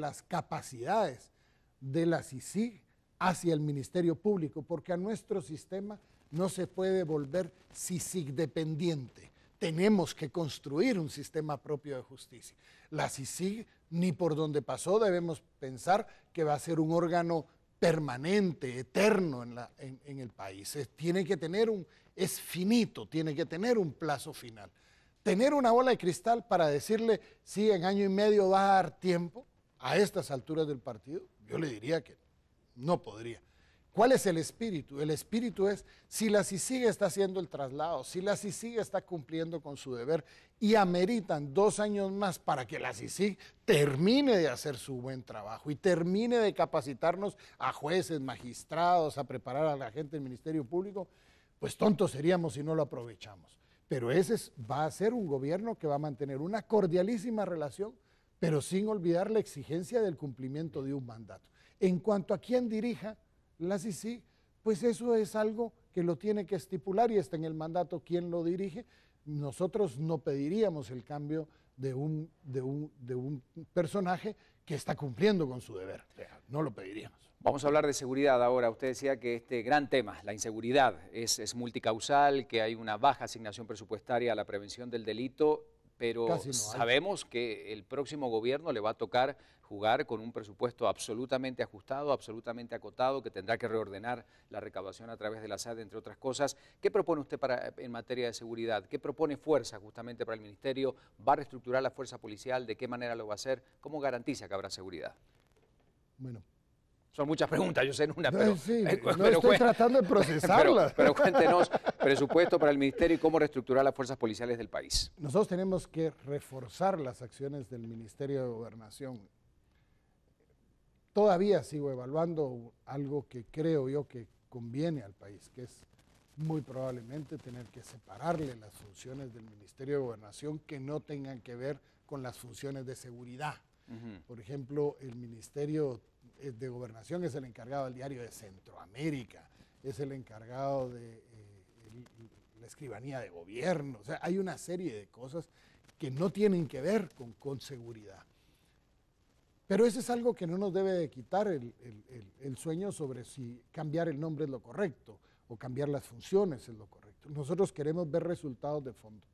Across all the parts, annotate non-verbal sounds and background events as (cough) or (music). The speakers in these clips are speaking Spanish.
las capacidades de la CICIG hacia el Ministerio Público, porque a nuestro sistema no se puede volver CICIG dependiente. Tenemos que construir un sistema propio de justicia. La CICIG, ni por donde pasó, debemos pensar que va a ser un órgano permanente, eterno en, el país. tiene que tener un, es finito, tiene que tener un plazo final. Tener una bola de cristal para decirle, si en año y medio va a dar tiempo, a estas alturas del partido? Yo le diría que no podría. ¿Cuál es el espíritu? El espíritu es si la CICIG está haciendo el traslado, si la CICIG está cumpliendo con su deber y ameritan dos años más para que la CICIG termine de hacer su buen trabajo y termine de capacitarnos a jueces, magistrados, a preparar a la gente del Ministerio Público, pues tontos seríamos si no lo aprovechamos. Pero ese va a ser un gobierno que va a mantener una cordialísima relación pero sin olvidar la exigencia del cumplimiento de un mandato. En cuanto a quién dirija la CICI, pues eso es algo que lo tiene que estipular y está en el mandato quién lo dirige. Nosotros no pediríamos el cambio de un, personaje que está cumpliendo con su deber. No lo pediríamos. Vamos a hablar de seguridad ahora. Usted decía que este gran tema, la inseguridad, es multicausal, que hay una baja asignación presupuestaria a la prevención del delito pero sabemos que el próximo gobierno le va a tocar jugar con un presupuesto absolutamente ajustado, absolutamente acotado, que tendrá que reordenar la recaudación a través de la SAD, entre otras cosas. ¿Qué propone usted para, en materia de seguridad? ¿Qué propone Fuerza justamente para el Ministerio? ¿Va a reestructurar la fuerza policial? ¿De qué manera lo va a hacer? ¿Cómo garantiza que habrá seguridad? Bueno, son muchas preguntas, yo sé en una, pero... Eh, no estoy tratando de (laughs) procesarlas. pero, cuéntenos, presupuesto para el ministerio y cómo reestructurar las fuerzas policiales del país. Nosotros tenemos que reforzar las acciones del Ministerio de Gobernación. Todavía sigo evaluando algo que creo yo que conviene al país, que es muy probablemente tener que separarle las funciones del Ministerio de Gobernación que no tengan que ver con las funciones de seguridad. Por ejemplo, el Ministerio eh, de Gobernación es el encargado del diario de Centroamérica, es el encargado de la escribanía de gobierno, o sea, hay una serie de cosas que no tienen que ver con, con seguridad. Pero eso es algo que no nos debe de quitar el, sueño sobre si cambiar el nombre es lo correcto o cambiar las funciones es lo correcto. Nosotros queremos ver resultados de fondo.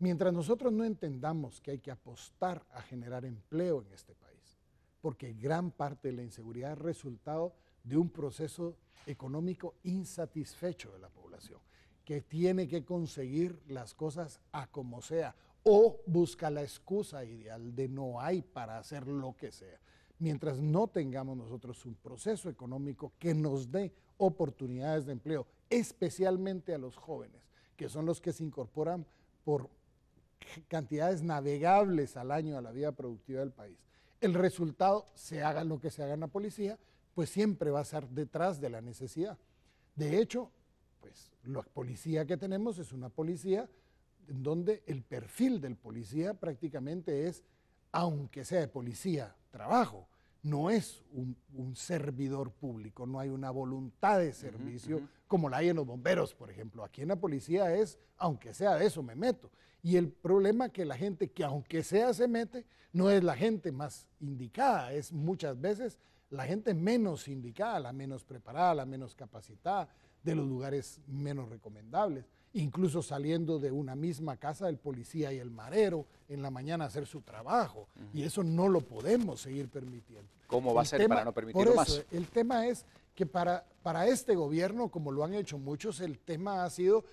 Mientras nosotros no entendamos que hay que apostar a generar empleo en este país, porque gran parte de la inseguridad es resultado de un proceso económico insatisfecho de la población, que tiene que conseguir las cosas a como sea o busca la excusa ideal de no hay para hacer lo que sea. Mientras no tengamos nosotros un proceso económico que nos dé oportunidades de empleo, especialmente a los jóvenes, que son los que se incorporan por cantidades navegables al año a la vida productiva del país. El resultado, se haga lo que se haga en la policía, pues siempre va a estar detrás de la necesidad. De hecho, pues la policía que tenemos es una policía en donde el perfil del policía prácticamente es, aunque sea de policía, trabajo, no es un, servidor público, no hay una voluntad de servicio como la hay en los bomberos, por ejemplo. Aquí en la policía es, aunque sea de eso, me meto. Y el problema que la gente que aunque sea se mete, no es la gente más indicada, es muchas veces la gente menos indicada, la menos preparada, la menos capacitada, de los lugares menos recomendables. Incluso saliendo de una misma casa, el policía y el marero en la mañana a hacer su trabajo. Y eso no lo podemos seguir permitiendo. ¿Cómo va a ser para no permitirlo más? El tema es que para, para este gobierno, como lo han hecho muchos, el tema ha sido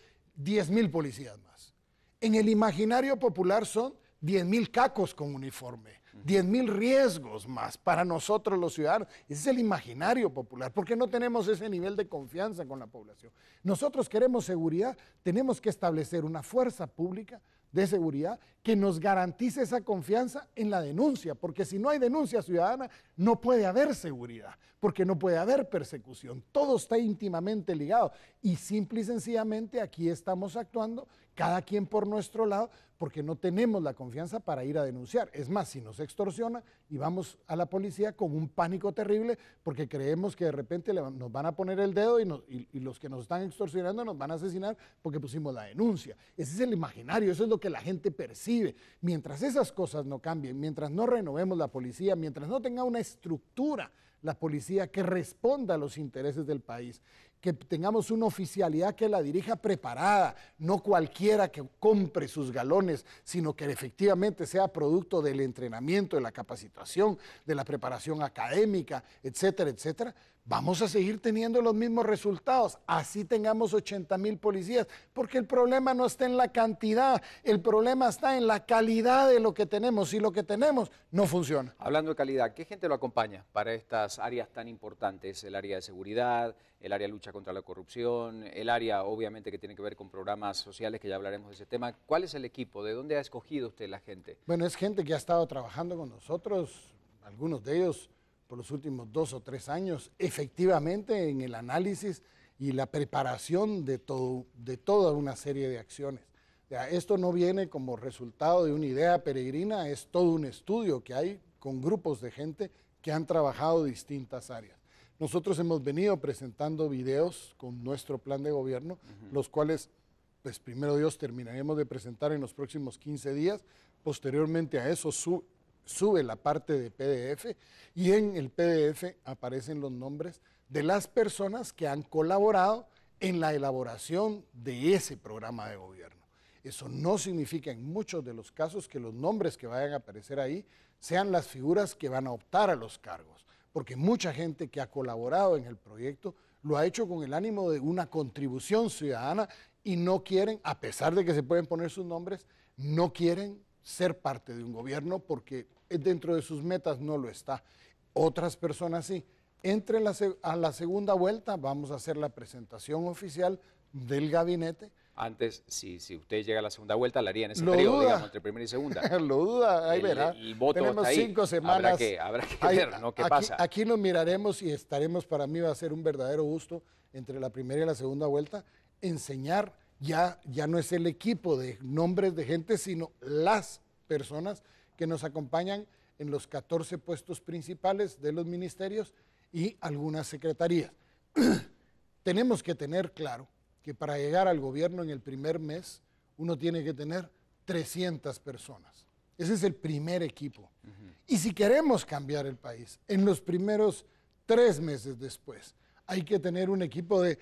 10.000 mil policías más. En el imaginario popular son 10.000 mil cacos con uniforme. 10 mil riesgos más para nosotros los ciudadanos. Ese es el imaginario popular, porque no tenemos ese nivel de confianza con la población. Nosotros queremos seguridad, tenemos que establecer una fuerza pública de seguridad que nos garantice esa confianza en la denuncia, porque si no hay denuncia ciudadana, no puede haber seguridad porque no puede haber persecución. Todo está íntimamente ligado. Y simple y sencillamente aquí estamos actuando, cada quien por nuestro lado, porque no tenemos la confianza para ir a denunciar. Es más, si nos extorsiona y vamos a la policía con un pánico terrible, porque creemos que de repente nos van a poner el dedo y, los que nos están extorsionando nos van a asesinar porque pusimos la denuncia. Ese es el imaginario, eso es lo que la gente percibe. Mientras esas cosas no cambien, mientras no renovemos la policía, mientras no tenga una estructura, la policía que responda a los intereses del país que tengamos una oficialidad que la dirija preparada, no cualquiera que compre sus galones, sino que efectivamente sea producto del entrenamiento, de la capacitación, de la preparación académica, etcétera, etcétera, vamos a seguir teniendo los mismos resultados. Así tengamos 80 mil policías, porque el problema no está en la cantidad, el problema está en la calidad de lo que tenemos. y lo que tenemos no funciona. Hablando de calidad, ¿qué gente lo acompaña para estas áreas tan importantes? El área de seguridad, el área de lucha contra la corrupción, el área obviamente que tiene que ver con programas sociales, que ya hablaremos de ese tema. ¿Cuál es el equipo? ¿De dónde ha escogido usted la gente? Bueno, es gente que ha estado trabajando con nosotros, algunos de ellos por los últimos dos o tres años, efectivamente en el análisis y la preparación de, toda una serie de acciones. esto no viene como resultado de una idea peregrina, es todo un estudio que hay con grupos de gente que han trabajado distintas áreas. Nosotros hemos venido presentando videos con nuestro plan de gobierno, los cuales, pues primero Dios, terminaremos de presentar en los próximos 15 días. Posteriormente a eso sube la parte de PDF y en el PDF aparecen los nombres de las personas que han colaborado en la elaboración de ese programa de gobierno. Eso no significa en muchos de los casos que los nombres que vayan a aparecer ahí sean las figuras que van a optar a los cargos porque mucha gente que ha colaborado en el proyecto lo ha hecho con el ánimo de una contribución ciudadana y no quieren, a pesar de que se pueden poner sus nombres, no quieren ser parte de un gobierno porque dentro de sus metas no lo está. Otras personas sí. Entre a la segunda vuelta vamos a hacer la presentación oficial del gabinete antes, si, usted llega a la segunda vuelta, la haría en ese periodo, digamos, entre primera y segunda. (laughs) lo duda, ahí verá. Tenemos cinco semanas. Habrá que, ver, ¿no? ¿Qué pasa? Aquí nos miraremos y estaremos, para mí va a ser un verdadero gusto, entre la primera y la segunda vuelta, enseñar, ya, ya no es el equipo de nombres de gente, sino las personas que nos acompañan en los 14 puestos principales de los ministerios y algunas secretarías. (clears throat) Tenemos que tener claro que para llegar al gobierno en el primer mes uno tiene que tener 300 personas. Ese es el primer equipo. Y si queremos cambiar el país, en los primeros tres meses después, hay que tener un equipo de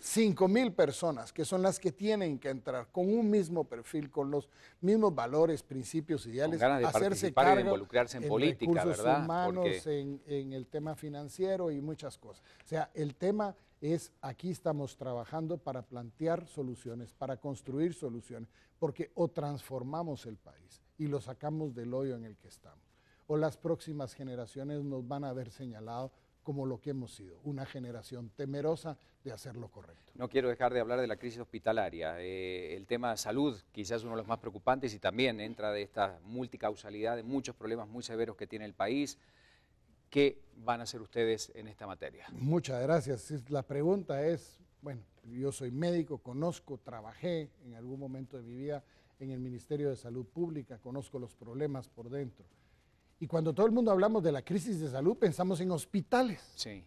5 (clears throat) mil personas, que son las que tienen que entrar con un mismo perfil, con los mismos valores, principios, ideales, con hacerse involucrarse en, en política, recursos ¿verdad? humanos, en, en el tema financiero y muchas cosas. O sea, el tema es aquí estamos trabajando para plantear soluciones, para construir soluciones, porque o transformamos el país y lo sacamos del hoyo en el que estamos, o las próximas generaciones nos van a haber señalado como lo que hemos sido, una generación temerosa de hacer lo correcto. No quiero dejar de hablar de la crisis hospitalaria. Eh, el tema de salud quizás uno de los más preocupantes y también entra de esta multicausalidad de muchos problemas muy severos que tiene el país. ¿Qué van a hacer ustedes en esta materia? Muchas gracias. La pregunta es, bueno, yo soy médico, conozco, trabajé en algún momento de mi vida en el Ministerio de Salud Pública, conozco los problemas por dentro. Y cuando todo el mundo hablamos de la crisis de salud, pensamos en hospitales. Sí.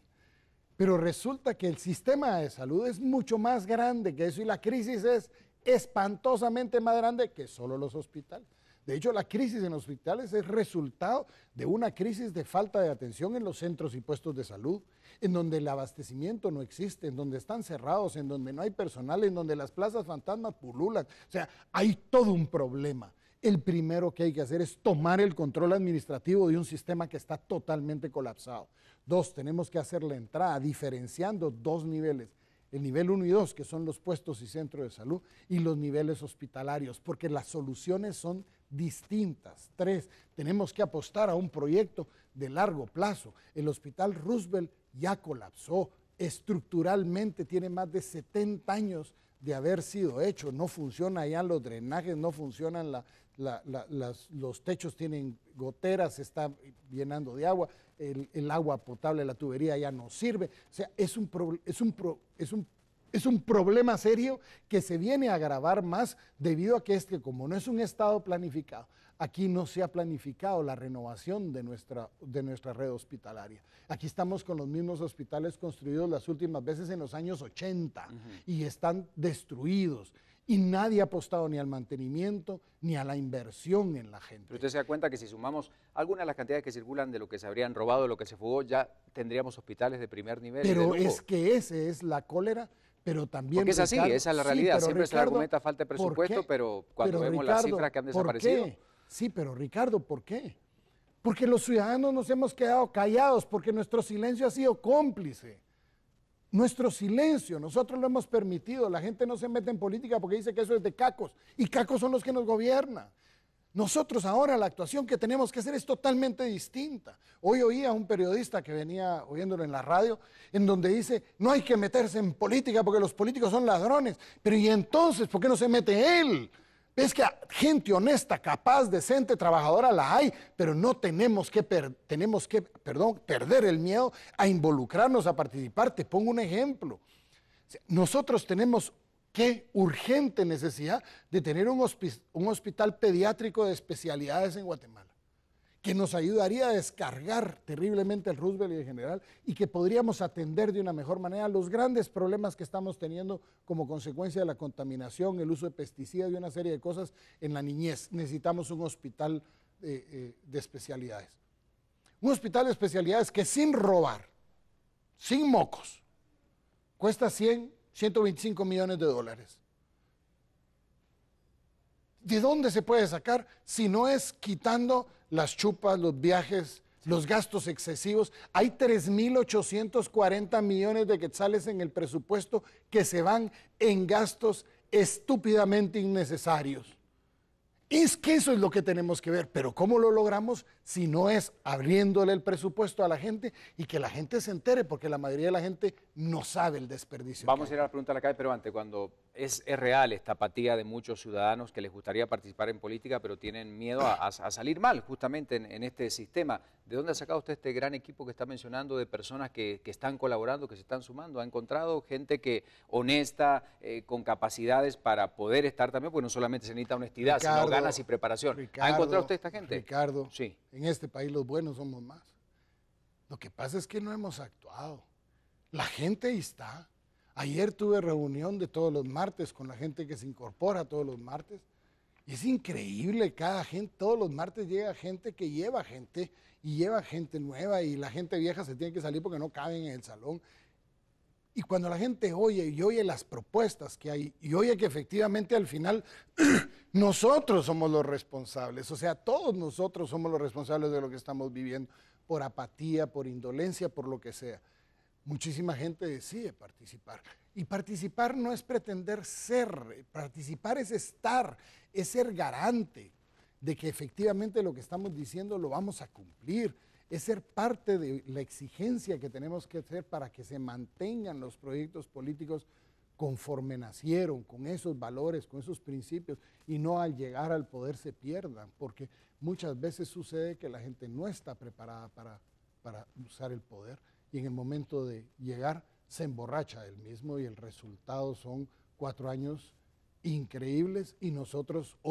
Pero resulta que el sistema de salud es mucho más grande que eso y la crisis es espantosamente más grande que solo los hospitales. De hecho, la crisis en hospitales es resultado de una crisis de falta de atención en los centros y puestos de salud, en donde el abastecimiento no existe, en donde están cerrados, en donde no hay personal, en donde las plazas fantasmas pululan. O sea, hay todo un problema. El primero que hay que hacer es tomar el control administrativo de un sistema que está totalmente colapsado. Dos, tenemos que hacer la entrada diferenciando dos niveles el nivel 1 y 2, que son los puestos y centros de salud, y los niveles hospitalarios, porque las soluciones son distintas. Tres, tenemos que apostar a un proyecto de largo plazo. El Hospital Roosevelt ya colapsó, estructuralmente tiene más de 70 años de haber sido hecho, no funciona ya los drenajes, no funcionan los techos, tienen goteras, se está llenando de agua, el, agua potable, la tubería ya no sirve. O sea, es un, es un, es un es un problema serio que se viene a agravar más debido a que es que como no es un estado planificado, aquí no se ha planificado la renovación de nuestra, de nuestra red hospitalaria. Aquí estamos con los mismos hospitales construidos las últimas veces en los años 80 y están destruidos. Y nadie ha apostado ni al mantenimiento ni a la inversión en la gente. Pero usted se da cuenta que si sumamos algunas de las cantidades que circulan de lo que se habrían robado, de lo que se fugó, ya tendríamos hospitales de primer nivel. Pero es que ese es la cólera pero también... Porque es así, esa es la realidad. Siempre se argumenta falta de presupuesto, pero cuando vemos las cifras que han desaparecido... Sí, pero Ricardo, ¿por qué? Porque los ciudadanos nos hemos quedado callados, porque nuestro silencio ha sido cómplice. Nuestro silencio, nosotros lo hemos permitido. La gente no se mete en política porque dice que eso es de cacos. Y cacos son los que nos gobiernan. Nosotros ahora la actuación que tenemos que hacer es totalmente distinta. Hoy oía a un periodista que venía oyéndolo en la radio, en donde dice, no hay que meterse en política porque los políticos son ladrones. Pero ¿y entonces por qué no se mete él? Es que gente honesta, capaz, decente, trabajadora la hay, pero no tenemos que, tenemos que perdón, perder el miedo a involucrarnos, a participar. Te pongo un ejemplo. Nosotros tenemos qué urgente necesidad de tener un, hospital pediátrico de especialidades en Guatemala, que nos ayudaría a descargar terriblemente el Roosevelt en general y que podríamos atender de una mejor manera los grandes problemas que estamos teniendo como consecuencia de la contaminación, el uso de pesticidas y una serie de cosas en la niñez. Necesitamos un hospital eh, eh, de especialidades. Un hospital de especialidades que sin robar, sin mocos, cuesta 100 125 millones de dólares. ¿De dónde se puede sacar si no es quitando las chupas, los viajes, los gastos excesivos? Hay 3.840 millones de quetzales en el presupuesto que se van en gastos estúpidamente innecesarios. Es que eso es lo que tenemos que ver, pero ¿cómo lo logramos si no es abriéndole el presupuesto a la gente y que la gente se entere, porque la mayoría de la gente no sabe el desperdicio. Vamos a ir a la pregunta de la calle, pero antes, cuando es, real esta apatía de muchos ciudadanos que les gustaría participar en política, pero tienen miedo a, salir mal justamente en, este sistema, ¿de dónde ha sacado usted este gran equipo que está mencionando de personas que, están colaborando, que se están sumando? ¿Ha encontrado gente que honesta, eh, con capacidades para poder estar también, porque no solamente se necesita honestidad, sino ganas y preparación? ¿Ha encontrado usted esta gente? Ricardo, sí en este país los buenos somos más. Lo que pasa es que no hemos actuado. La gente está. Ayer tuve reunión de todos los martes con la gente que se incorpora todos los martes. Y es increíble, cada gente, todos los martes llega gente que lleva gente y lleva gente nueva y la gente vieja se tiene que salir porque no caben en el salón. Y cuando la gente oye y oye las propuestas que hay y oye que efectivamente al final (clears throat) Nosotros somos los responsables, o sea, todos nosotros somos los responsables de lo que estamos viviendo, por apatía, por indolencia, por lo que sea. Muchísima gente decide participar. Y participar no es pretender ser, participar es estar, es ser garante de que efectivamente lo que estamos diciendo lo vamos a cumplir, es ser parte de la exigencia que tenemos que hacer para que se mantengan los proyectos políticos conforme nacieron, con esos valores, con esos principios, y no al llegar al poder se pierdan, porque muchas veces sucede que la gente no está preparada para, para usar el poder y en el momento de llegar se emborracha del mismo y el resultado son cuatro años increíbles y nosotros hoy